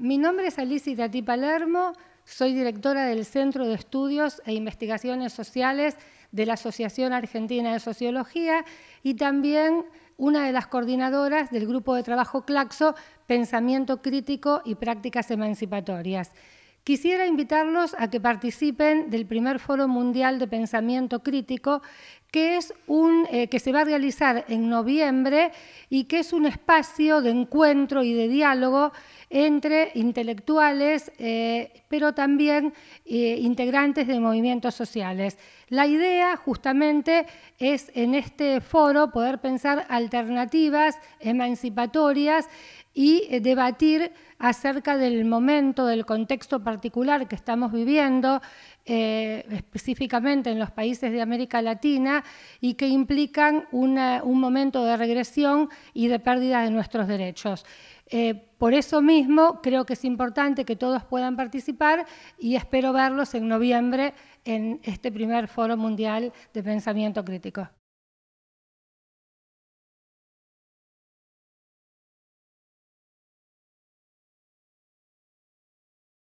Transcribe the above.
Mi nombre es Alicia Tati Palermo, soy directora del Centro de Estudios e Investigaciones Sociales de la Asociación Argentina de Sociología y también una de las coordinadoras del grupo de trabajo CLACSO, Pensamiento Crítico y Prácticas Emancipatorias. Quisiera invitarlos a que participen del primer Foro Mundial de Pensamiento Crítico, que, es un, eh, que se va a realizar en noviembre y que es un espacio de encuentro y de diálogo entre intelectuales, eh, pero también eh, integrantes de movimientos sociales. La idea justamente es en este foro poder pensar alternativas emancipatorias y eh, debatir acerca del momento, del contexto particular que estamos viviendo, eh, específicamente en los países de América Latina, y que implican un momento de regresión y de pérdida de nuestros derechos. Eh, por eso mismo creo que es importante que todos puedan participar y espero verlos en noviembre en este primer Foro Mundial de Pensamiento Crítico.